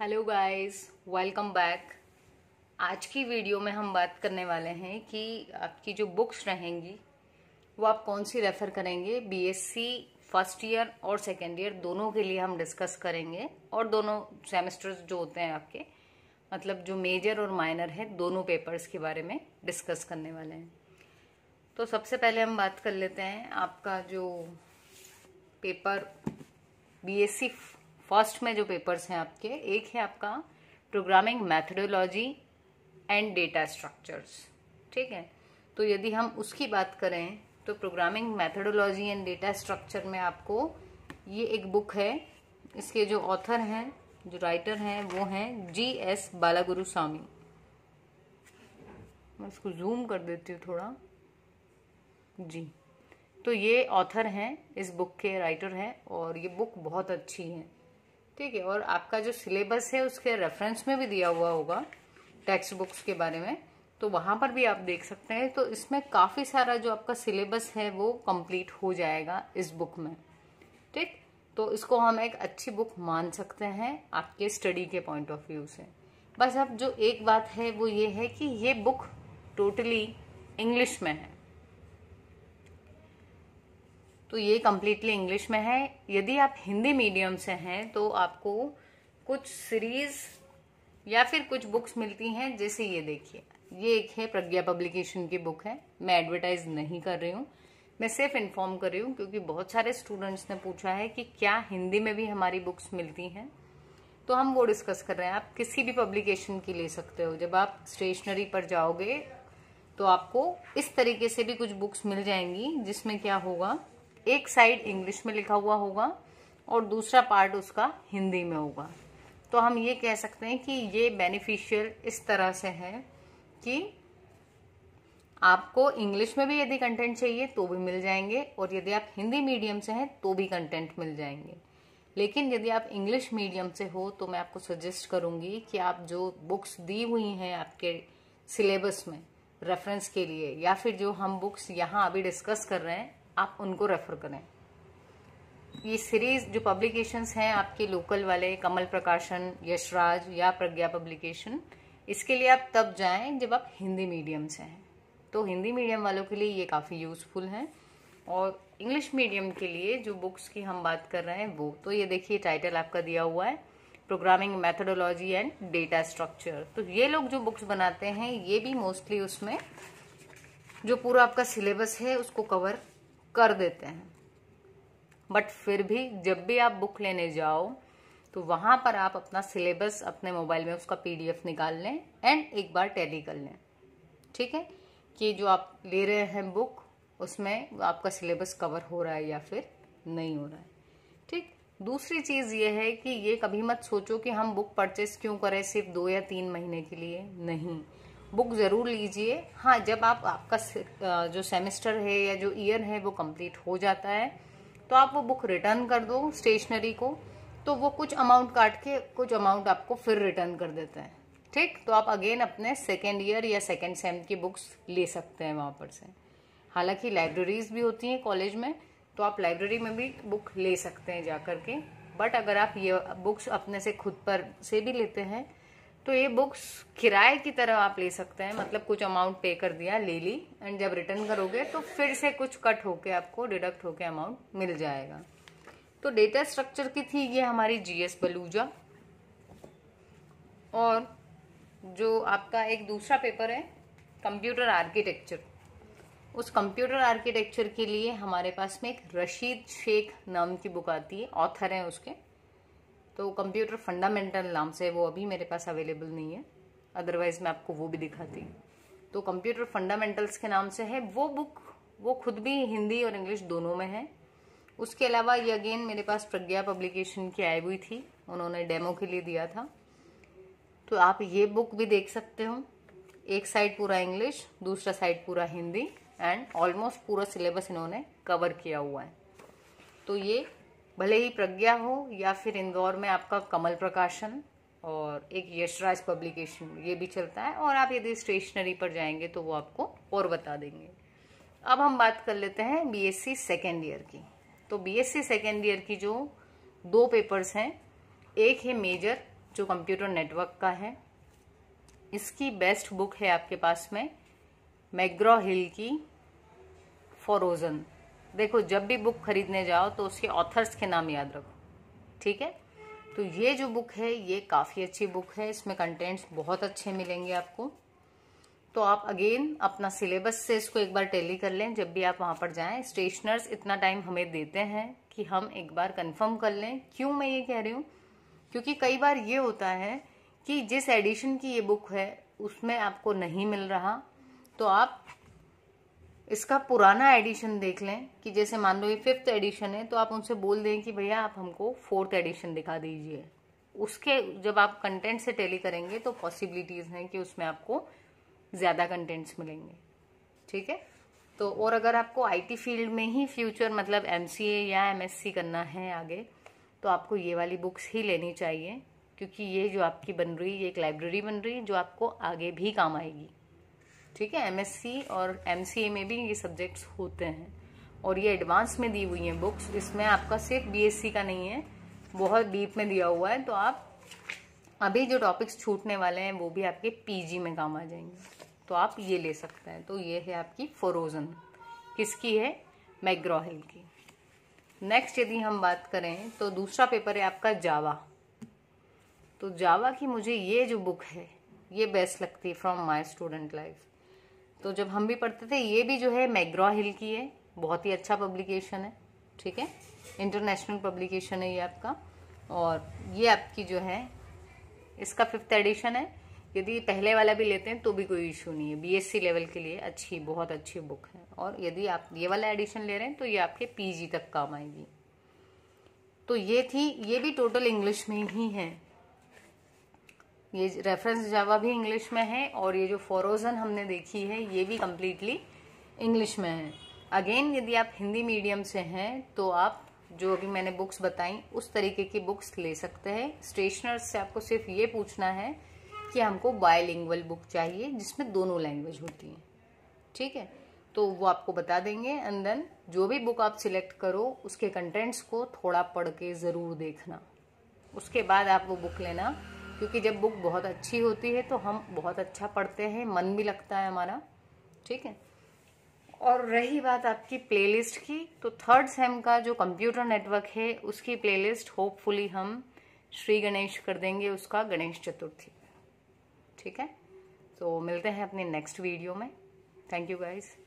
hello guys welcome back आज की video में हम बात करने वाले हैं कि आपकी जो बुक्स रहेंगी वो आप कौन सी रेफ़र करेंगे बीएससी फर्स्ट ईयर और सेकेंड ईयर दोनों के लिए हम डिस्कस करेंगे और दोनों सेमेस्टर्स जो होते हैं आपके मतलब जो मेजर और माइनर है दोनों पेपर्स के बारे में डिस्कस करने वाले हैं तो सबसे पहले हम बात कर लेते हैं आपका जो पेपर बी फर्स्ट में जो पेपर्स हैं आपके एक है आपका programming methodology and data structures ठीक है तो यदि हम उसकी बात करें तो programming methodology and data structure में आपको ये एक बुक है इसके जो ऑथर हैं जो राइटर हैं वो हैं जी एस बालागुरु स्वामी मैं इसको जूम कर देती हूँ थोड़ा जी तो ये ऑथर हैं इस बुक के राइटर हैं और ये बुक बहुत अच्छी है ठीक है और आपका जो सिलेबस है उसके रेफरेंस में भी दिया हुआ होगा टेक्स्ट बुक्स के बारे में तो वहां पर भी आप देख सकते हैं तो इसमें काफ़ी सारा जो आपका सिलेबस है वो कंप्लीट हो जाएगा इस बुक में ठीक तो इसको हम एक अच्छी बुक मान सकते हैं आपके स्टडी के पॉइंट ऑफ व्यू से बस अब जो एक बात है वो ये है कि ये बुक टोटली इंग्लिश में है तो ये कम्प्लीटली इंग्लिश में है यदि आप हिंदी मीडियम से हैं तो आपको कुछ सीरीज या फिर कुछ बुक्स मिलती हैं जैसे ये देखिए ये एक है प्रज्ञा पब्लिकेशन की बुक है मैं एडवर्टाइज नहीं कर रही हूँ मैं सिर्फ इन्फॉर्म कर रही हूँ क्योंकि बहुत सारे स्टूडेंट्स ने पूछा है कि क्या हिंदी में भी हमारी बुक्स मिलती हैं तो हम वो डिस्कस कर रहे हैं आप किसी भी पब्लिकेशन की ले सकते हो जब आप स्टेशनरी पर जाओगे तो आपको इस तरीके से भी कुछ बुक्स मिल जाएंगी जिसमें क्या होगा एक साइड इंग्लिश में लिखा हुआ होगा और दूसरा पार्ट उसका हिंदी में होगा तो हम ये कह सकते हैं कि ये बेनिफिशियल इस तरह से है कि आपको इंग्लिश में भी यदि कंटेंट चाहिए तो भी मिल जाएंगे और यदि आप हिंदी मीडियम से हैं तो भी कंटेंट मिल जाएंगे लेकिन यदि आप इंग्लिश मीडियम से हो तो मैं आपको सजेस्ट करूंगी कि आप जो बुक्स दी हुई हैं आपके सिलेबस में रेफरेंस के लिए या फिर जो हम बुक्स यहाँ अभी डिस्कस कर रहे हैं आप उनको रेफर करें ये सीरीज जो पब्लिकेशंस हैं आपके लोकल वाले कमल प्रकाशन यशराज या प्रज्ञा पब्लिकेशन इसके लिए आप तब जाएं जब आप हिंदी मीडियम से हैं तो हिंदी मीडियम वालों के लिए ये काफ़ी यूज़फुल हैं और इंग्लिश मीडियम के लिए जो बुक्स की हम बात कर रहे हैं वो तो ये देखिए टाइटल आपका दिया हुआ है programming methodology and data structure तो ये लोग जो बुक्स बनाते हैं ये भी मोस्टली उसमें जो पूरा आपका सिलेबस है उसको कवर कर देते हैं बट फिर भी जब भी आप बुक लेने जाओ तो वहाँ पर आप अपना सिलेबस अपने मोबाइल में उसका पीडीएफ निकाल लें एंड एक बार टैली कर लें ठीक है कि जो आप ले रहे हैं बुक उसमें आपका सिलेबस कवर हो रहा है या फिर नहीं हो रहा है ठीक दूसरी चीज़ ये है कि ये कभी मत सोचो कि हम बुक परचेस क्यों करें सिर्फ दो या तीन महीने के लिए नहीं बुक ज़रूर लीजिए हाँ जब आप आपका जो सेमेस्टर है या जो ईयर है वो कंप्लीट हो जाता है तो आप वो बुक रिटर्न कर दो स्टेशनरी को तो वो कुछ अमाउंट काट के कुछ अमाउंट आपको फिर रिटर्न कर देते हैं ठीक तो आप अगेन अपने सेकेंड ईयर या सेकेंड सेम की बुक्स ले सकते हैं वहाँ पर से हालांकि लाइब्रेरीज भी होती हैं कॉलेज में तो आप लाइब्रेरी में भी बुक ले सकते हैं जा कर के बट अगर आप ये बुक्स अपने से खुद पर से भी लेते हैं तो ये बुक्स किराए की तरह आप ले सकते हैं मतलब कुछ अमाउंट पे कर दिया ले ली एंड जब रिटर्न करोगे तो फिर से कुछ कट होके आपको डिडक्ट होके अमाउंट मिल जाएगा तो डेटा स्ट्रक्चर की थी ये हमारी जीएस बलूजा और जो आपका एक दूसरा पेपर है कंप्यूटर आर्किटेक्चर उस कंप्यूटर आर्किटेक्चर के लिए हमारे पास में एक रशीद शेख नाम की बुक आती है ऑथर है उसके तो कंप्यूटर फंडामेंटल नाम से वो अभी मेरे पास अवेलेबल नहीं है अदरवाइज़ मैं आपको वो भी दिखाती तो कंप्यूटर फंडामेंटल्स के नाम से है वो बुक वो खुद भी हिंदी और इंग्लिश दोनों में है उसके अलावा ये अगेन मेरे पास प्रज्ञा पब्लिकेशन की आई हुई थी उन्होंने डेमो के लिए दिया था तो आप ये बुक भी देख सकते हो एक साइड पूरा इंग्लिश दूसरा साइड पूरा हिंदी एंड ऑलमोस्ट पूरा सिलेबस इन्होंने कवर किया हुआ है तो ये भले ही प्रज्ञा हो या फिर इंदौर में आपका कमल प्रकाशन और एक यशराज पब्लिकेशन ये भी चलता है और आप यदि स्टेशनरी पर जाएंगे तो वो आपको और बता देंगे अब हम बात कर लेते हैं बीएससी सेकेंड ईयर की तो बीएससी सेकेंड ईयर की जो दो पेपर्स हैं एक है मेजर जो कंप्यूटर नेटवर्क का है इसकी बेस्ट बुक है आपके पास में मैग्रो हिल की फॉरोजन देखो जब भी बुक खरीदने जाओ तो उसके ऑथर्स के नाम याद रखो ठीक है तो ये जो बुक है ये काफ़ी अच्छी बुक है इसमें कंटेंट्स बहुत अच्छे मिलेंगे आपको तो आप अगेन अपना सिलेबस से इसको एक बार टेली कर लें जब भी आप वहाँ पर जाएं स्टेशनर्स इतना टाइम हमें देते हैं कि हम एक बार कंफर्म कर लें क्यों मैं ये कह रही हूँ क्योंकि कई बार ये होता है कि जिस एडिशन की ये बुक है उसमें आपको नहीं मिल रहा तो आप इसका पुराना एडिशन देख लें कि जैसे मान लो ये फिफ्थ एडिशन है तो आप उनसे बोल दें कि भैया आप हमको फोर्थ एडिशन दिखा दीजिए उसके जब आप कंटेंट से टेली करेंगे तो पॉसिबिलिटीज़ हैं कि उसमें आपको ज़्यादा कंटेंट्स मिलेंगे ठीक है तो और अगर आपको आईटी फील्ड में ही फ्यूचर मतलब एमसीए या एमएससी करना है आगे तो आपको ये वाली बुक्स ही लेनी चाहिए क्योंकि ये जो आपकी बन रही है एक लाइब्रेरी बन रही है जो आपको आगे भी काम आएगी ठीक है एमएससी और एमसीए में भी ये सब्जेक्ट्स होते हैं और ये एडवांस में दी हुई हैं बुक्स इसमें आपका सिर्फ बीएससी का नहीं है बहुत डीप में दिया हुआ है तो आप अभी जो टॉपिक्स छूटने वाले हैं वो भी आपके पीजी में काम आ जाएंगे तो आप ये ले सकते हैं तो ये है आपकी फोरोजन किसकी है मैग्रोहिल की नेक्स्ट यदि हम बात करें तो दूसरा पेपर है आपका जावा तो जावा की मुझे ये जो बुक है ये बेस्ट लगती है फ्रॉम माय स्टूडेंट लाइफ तो जब हम भी पढ़ते थे ये भी जो है मैग्रॉ हिल की है बहुत ही अच्छा पब्लिकेशन है ठीक है इंटरनेशनल पब्लिकेशन है ये आपका और ये आपकी जो है इसका फिफ्थ एडिशन है यदि पहले वाला भी लेते हैं तो भी कोई इशू नहीं है बीएससी लेवल के लिए अच्छी बहुत अच्छी बुक है और यदि आप ये वाला एडिशन ले रहे हैं तो ये आपके पीजी तक काम आएगी तो ये थी ये भी टोटल इंग्लिश में ही है ये रेफरेंस जावा भी इंग्लिश में है और ये जो फोरोजन हमने देखी है ये भी कम्प्लीटली इंग्लिश में है अगेन यदि आप हिंदी मीडियम से हैं तो आप जो अभी मैंने बुक्स बताई उस तरीके की बुक्स ले सकते हैं स्टेशनर्स से आपको सिर्फ ये पूछना है कि हमको बायलिंगुअल बुक चाहिए जिसमें दोनों लैंग्वेज होती हैं ठीक है तो वो आपको बता देंगे एंड देन जो भी बुक आप सिलेक्ट करो उसके कंटेंट्स को थोड़ा पढ़ के ज़रूर देखना उसके बाद आप वो बुक लेना क्योंकि जब बुक बहुत अच्छी होती है तो हम बहुत अच्छा पढ़ते हैं मन भी लगता है हमारा ठीक है और रही बात आपकी प्लेलिस्ट की तो थर्ड सेम का जो कंप्यूटर नेटवर्क है उसकी प्लेलिस्ट होपफुली हम श्री गणेश कर देंगे उसका गणेश चतुर्थी ठीक है तो मिलते हैं अपने नेक्स्ट वीडियो में थैंक यू गाइज़